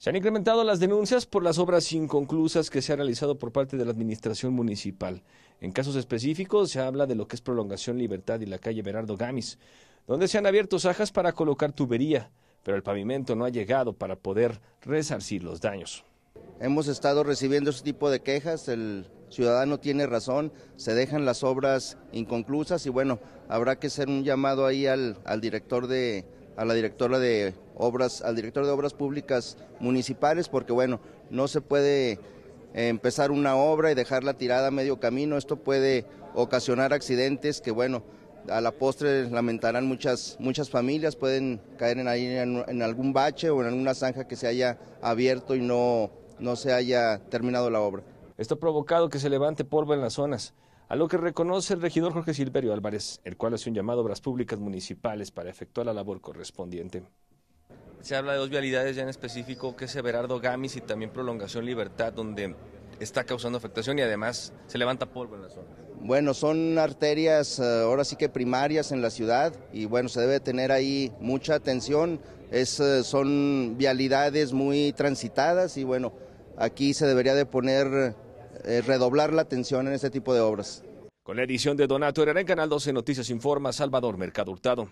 Se han incrementado las denuncias por las obras inconclusas que se han realizado por parte de la administración municipal. En casos específicos se habla de lo que es Prolongación Libertad y la calle Berardo Gamis, donde se han abierto sajas para colocar tubería, pero el pavimento no ha llegado para poder resarcir los daños. Hemos estado recibiendo este tipo de quejas, el ciudadano tiene razón, se dejan las obras inconclusas y bueno, habrá que hacer un llamado ahí al, al director de, a la directora de obras, al director de obras públicas municipales, porque bueno, no se puede eh, empezar una obra y dejarla tirada a medio camino. Esto puede ocasionar accidentes que bueno, a la postre lamentarán muchas, muchas familias, pueden caer en algún bache o en alguna zanja que se haya abierto y no, no se haya terminado la obra. Esto ha provocado que se levante polvo en las zonas a lo que reconoce el regidor Jorge Silverio Álvarez, el cual hace un llamado a obras públicas municipales para efectuar la labor correspondiente. Se habla de dos vialidades ya en específico, que es Everardo Gamis y también Prolongación Libertad, donde está causando afectación y además se levanta polvo en la zona. Bueno, son arterias eh, ahora sí que primarias en la ciudad y bueno, se debe tener ahí mucha atención. Es, eh, son vialidades muy transitadas y bueno, aquí se debería de poner eh, redoblar la atención en este tipo de obras. Con la edición de Donato Herrera en Canal 12 Noticias Informa, Salvador Mercado Hurtado.